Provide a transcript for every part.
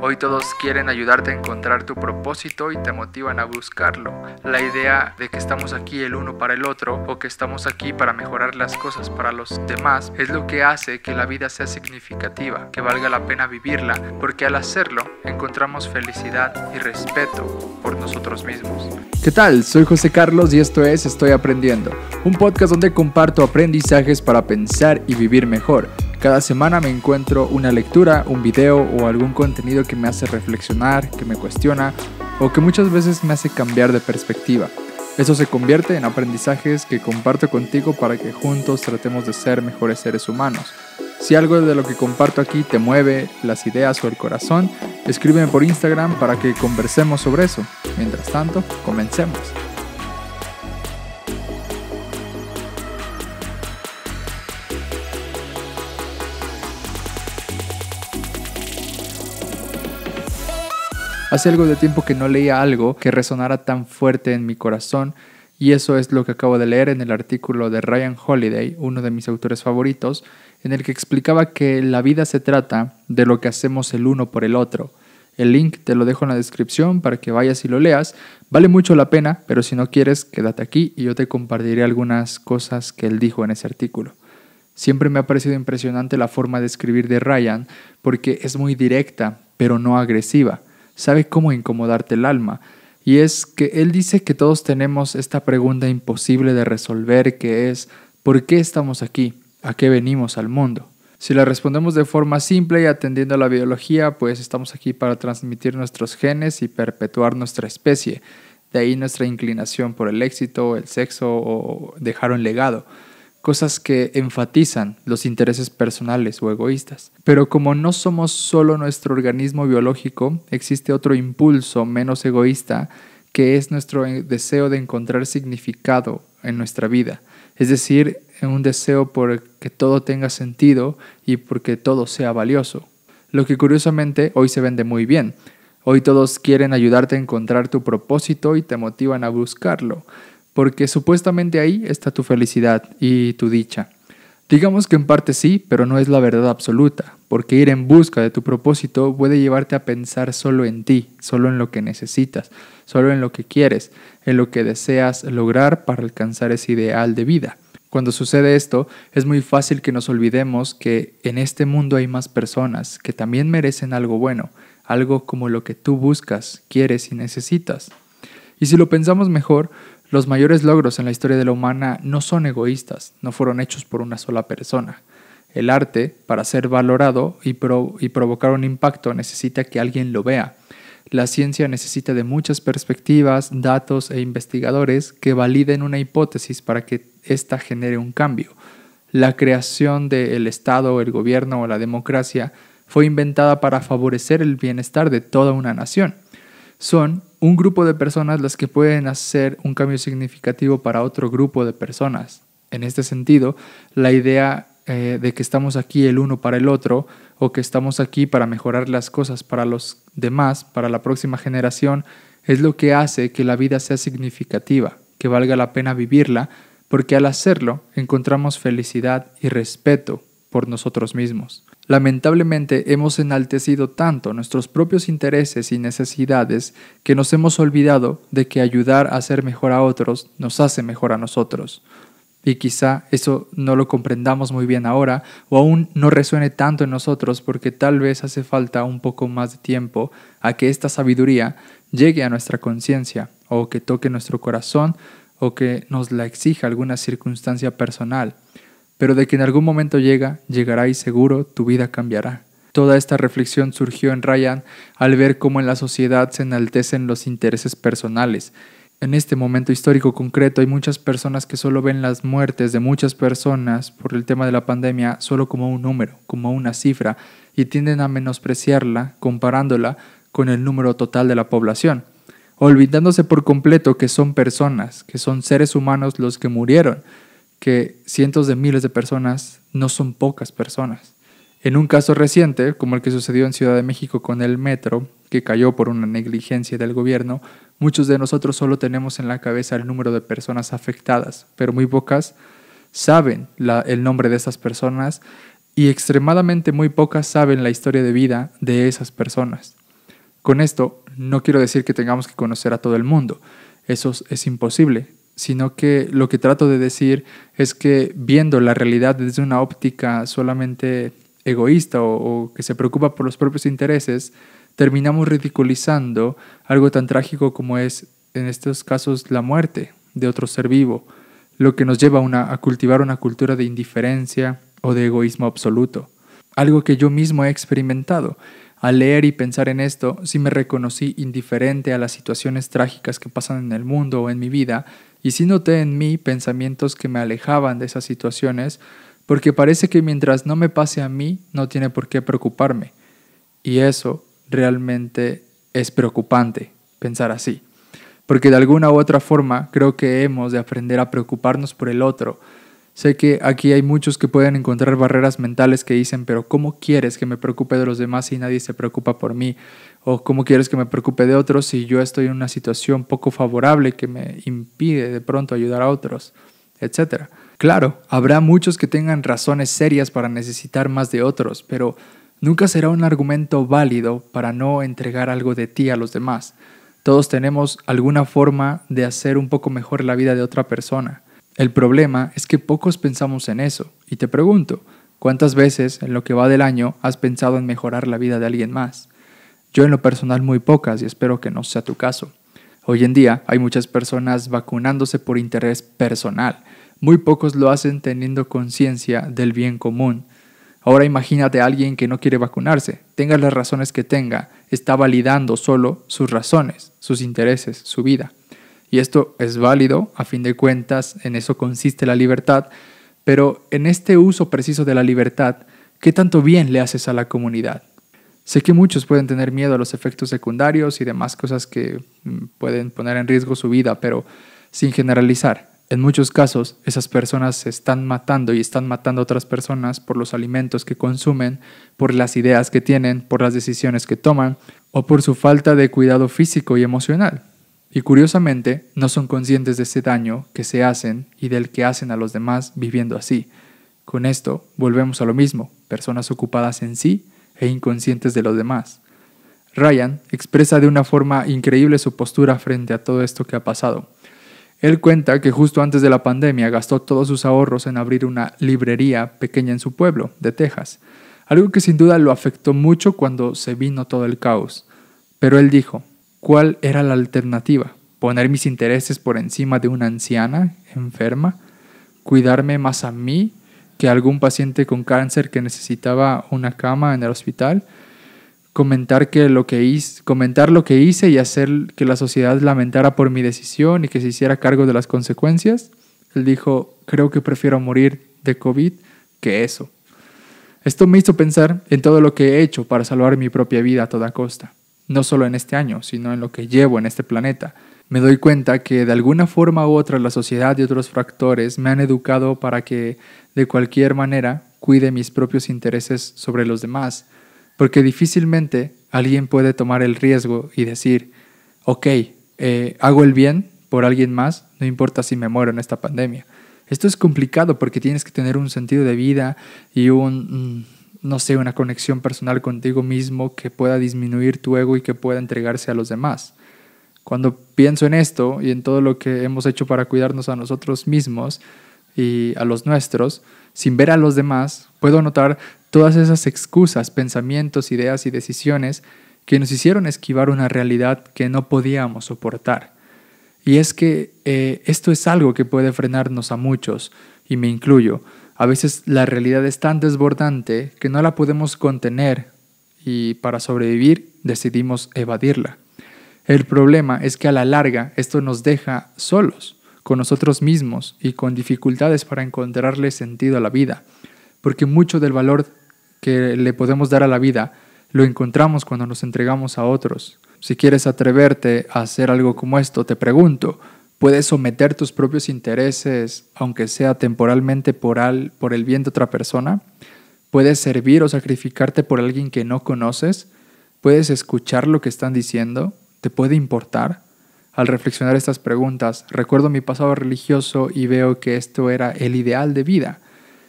Hoy todos quieren ayudarte a encontrar tu propósito y te motivan a buscarlo. La idea de que estamos aquí el uno para el otro o que estamos aquí para mejorar las cosas para los demás es lo que hace que la vida sea significativa, que valga la pena vivirla, porque al hacerlo encontramos felicidad y respeto por nosotros mismos. ¿Qué tal? Soy José Carlos y esto es Estoy Aprendiendo, un podcast donde comparto aprendizajes para pensar y vivir mejor cada semana me encuentro una lectura, un video o algún contenido que me hace reflexionar, que me cuestiona o que muchas veces me hace cambiar de perspectiva. Eso se convierte en aprendizajes que comparto contigo para que juntos tratemos de ser mejores seres humanos. Si algo de lo que comparto aquí te mueve las ideas o el corazón, escríbeme por Instagram para que conversemos sobre eso. Mientras tanto, comencemos. Hace algo de tiempo que no leía algo que resonara tan fuerte en mi corazón y eso es lo que acabo de leer en el artículo de Ryan Holiday, uno de mis autores favoritos, en el que explicaba que la vida se trata de lo que hacemos el uno por el otro. El link te lo dejo en la descripción para que vayas y lo leas. Vale mucho la pena, pero si no quieres, quédate aquí y yo te compartiré algunas cosas que él dijo en ese artículo. Siempre me ha parecido impresionante la forma de escribir de Ryan porque es muy directa, pero no agresiva sabe cómo incomodarte el alma. Y es que él dice que todos tenemos esta pregunta imposible de resolver que es ¿por qué estamos aquí? ¿A qué venimos al mundo? Si la respondemos de forma simple y atendiendo a la biología, pues estamos aquí para transmitir nuestros genes y perpetuar nuestra especie. De ahí nuestra inclinación por el éxito, el sexo o dejar un legado cosas que enfatizan los intereses personales o egoístas. Pero como no somos solo nuestro organismo biológico, existe otro impulso menos egoísta que es nuestro deseo de encontrar significado en nuestra vida, es decir, un deseo por que todo tenga sentido y porque todo sea valioso. Lo que curiosamente hoy se vende muy bien. Hoy todos quieren ayudarte a encontrar tu propósito y te motivan a buscarlo porque supuestamente ahí está tu felicidad y tu dicha. Digamos que en parte sí, pero no es la verdad absoluta, porque ir en busca de tu propósito puede llevarte a pensar solo en ti, solo en lo que necesitas, solo en lo que quieres, en lo que deseas lograr para alcanzar ese ideal de vida. Cuando sucede esto, es muy fácil que nos olvidemos que en este mundo hay más personas que también merecen algo bueno, algo como lo que tú buscas, quieres y necesitas. Y si lo pensamos mejor, los mayores logros en la historia de la humana no son egoístas, no fueron hechos por una sola persona. El arte, para ser valorado y, provocar un impacto, necesita que alguien lo vea. La ciencia necesita de muchas perspectivas, datos e investigadores que validen una hipótesis para que ésta genere un cambio. La creación del Estado, el gobierno o la democracia fue inventada para favorecer el bienestar de toda una nación. Son un grupo de personas las que pueden hacer un cambio significativo para otro grupo de personas. En este sentido, la idea eh, de que estamos aquí el uno para el otro o que estamos aquí para mejorar las cosas para los demás, para la próxima generación, es lo que hace que la vida sea significativa, que valga la pena vivirla, porque al hacerlo encontramos felicidad y respeto por nosotros mismos. Lamentablemente hemos enaltecido tanto nuestros propios intereses y necesidades que nos hemos olvidado de que ayudar a hacer mejor a otros nos hace mejor a nosotros. Y quizá eso no lo comprendamos muy bien ahora o aún no resuene tanto en nosotros porque tal vez hace falta un poco más de tiempo a que esta sabiduría llegue a nuestra conciencia o que toque nuestro corazón o que nos la exija alguna circunstancia personal pero de que en algún momento llega, llegará y seguro tu vida cambiará. Toda esta reflexión surgió en Ryan al ver cómo en la sociedad se enaltecen los intereses personales. En este momento histórico concreto hay muchas personas que solo ven las muertes de muchas personas por el tema de la pandemia solo como un número, como una cifra, y tienden a menospreciarla comparándola con el número total de la población, olvidándose por completo que son personas, que son seres humanos los que murieron, que cientos de miles de personas no son pocas personas. En un caso reciente, como el que sucedió en Ciudad de México con el metro, que cayó por una negligencia del gobierno, muchos de nosotros solo tenemos en la cabeza el número de personas afectadas, pero muy pocas saben el nombre de esas personas y extremadamente muy pocas saben la historia de vida de esas personas. Con esto, no quiero decir que tengamos que conocer a todo el mundo, eso es imposible, sino que lo que trato de decir es que viendo la realidad desde una óptica solamente egoísta o, que se preocupa por los propios intereses, terminamos ridiculizando algo tan trágico como es, en estos casos, la muerte de otro ser vivo, lo que nos lleva a cultivar una cultura de indiferencia o de egoísmo absoluto, algo que yo mismo he experimentado al leer y pensar en esto, sí me reconocí indiferente a las situaciones trágicas que pasan en el mundo o en mi vida, y sí noté en mí pensamientos que me alejaban de esas situaciones, porque parece que mientras no me pase a mí, no tiene por qué preocuparme. Y eso realmente es preocupante, pensar así. Porque de alguna u otra forma creo que hemos de aprender a preocuparnos por el otro, Sé que aquí hay muchos que pueden encontrar barreras mentales que dicen, pero ¿cómo quieres que me preocupe de los demás si nadie se preocupa por mí? ¿O cómo quieres que me preocupe de otros si yo estoy en una situación poco favorable que me impide de pronto ayudar a otros? Etcétera. Claro, habrá muchos que tengan razones serias para necesitar más de otros, pero nunca será un argumento válido para no entregar algo de ti a los demás. Todos tenemos alguna forma de hacer un poco mejor la vida de otra persona. El problema es que pocos pensamos en eso, y te pregunto, ¿cuántas veces en lo que va del año has pensado en mejorar la vida de alguien más? Yo en lo personal muy pocas y espero que no sea tu caso. Hoy en día hay muchas personas vacunándose por interés personal. Muy pocos lo hacen teniendo conciencia del bien común. Ahora imagínate a alguien que no quiere vacunarse, tenga las razones que tenga, está validando solo sus razones, sus intereses, su vida. Y esto es válido, a fin de cuentas, en eso consiste la libertad, pero en este uso preciso de la libertad, ¿qué tanto bien le haces a la comunidad? Sé que muchos pueden tener miedo a los efectos secundarios y demás cosas que mm, pueden poner en riesgo su vida, pero sin generalizar, en muchos casos esas personas se están matando y están matando a otras personas por los alimentos que consumen, por las ideas que tienen, por las decisiones que toman o por su falta de cuidado físico y emocional. Y curiosamente, no son conscientes de ese daño que se hacen y del que hacen a los demás viviendo así. Con esto, volvemos a lo mismo, personas ocupadas en sí e inconscientes de los demás. Ryan expresa de una forma increíble su postura frente a todo esto que ha pasado. Él cuenta que justo antes de la pandemia gastó todos sus ahorros en abrir una librería pequeña en su pueblo, de Texas, algo que sin duda lo afectó mucho cuando se vino todo el caos. Pero él dijo, ¿Cuál era la alternativa? ¿Poner mis intereses por encima de una anciana enferma? ¿Cuidarme más a mí que a algún paciente con cáncer que necesitaba una cama en el hospital? Comentar, que lo que hice, comentar lo que hice y hacer que la sociedad lamentara por mi decisión y que se hiciera cargo de las consecuencias. Él dijo, creo que prefiero morir de COVID que eso. Esto me hizo pensar en todo lo que he hecho para salvar mi propia vida a toda costa no solo en este año, sino en lo que llevo en este planeta. Me doy cuenta que de alguna forma u otra la sociedad y otros factores me han educado para que de cualquier manera cuide mis propios intereses sobre los demás, porque difícilmente alguien puede tomar el riesgo y decir, ok, eh, hago el bien por alguien más, no importa si me muero en esta pandemia. Esto es complicado porque tienes que tener un sentido de vida y un, mm, no sé, una conexión personal contigo mismo que pueda disminuir tu ego y que pueda entregarse a los demás. Cuando pienso en esto y en todo lo que hemos hecho para cuidarnos a nosotros mismos y a los nuestros, sin ver a los demás, puedo notar todas esas excusas, pensamientos, ideas y decisiones que nos hicieron esquivar una realidad que no podíamos soportar. Y es que eh, esto es algo que puede frenarnos a muchos, y me incluyo, a veces la realidad es tan desbordante que no la podemos contener y para sobrevivir decidimos evadirla. El problema es que a la larga esto nos deja solos, con nosotros mismos y con dificultades para encontrarle sentido a la vida, porque mucho del valor que le podemos dar a la vida lo encontramos cuando nos entregamos a otros. Si quieres atreverte a hacer algo como esto, te pregunto, Puedes someter tus propios intereses, aunque sea temporalmente por, al, por el bien de otra persona. Puedes servir o sacrificarte por alguien que no conoces. Puedes escuchar lo que están diciendo. Te puede importar. Al reflexionar estas preguntas, recuerdo mi pasado religioso y veo que esto era el ideal de vida.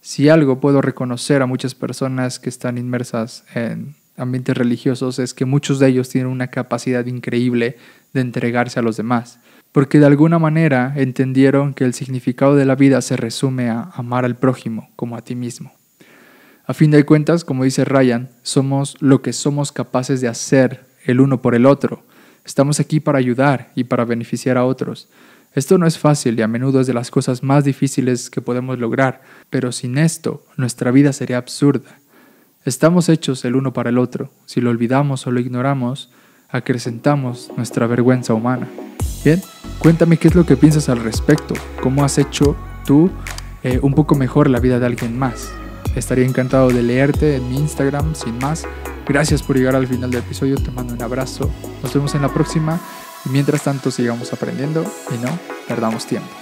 Si algo puedo reconocer a muchas personas que están inmersas en ambientes religiosos es que muchos de ellos tienen una capacidad increíble de entregarse a los demás porque de alguna manera entendieron que el significado de la vida se resume a amar al prójimo como a ti mismo. A fin de cuentas, como dice Ryan, somos lo que somos capaces de hacer el uno por el otro. Estamos aquí para ayudar y para beneficiar a otros. Esto no es fácil y a menudo es de las cosas más difíciles que podemos lograr, pero sin esto nuestra vida sería absurda. Estamos hechos el uno para el otro. Si lo olvidamos o lo ignoramos, acrecentamos nuestra vergüenza humana. Bien, cuéntame qué es lo que piensas al respecto, cómo has hecho tú eh, un poco mejor la vida de alguien más. Estaría encantado de leerte en mi Instagram, sin más. Gracias por llegar al final del episodio, te mando un abrazo, nos vemos en la próxima y mientras tanto sigamos aprendiendo y no perdamos tiempo.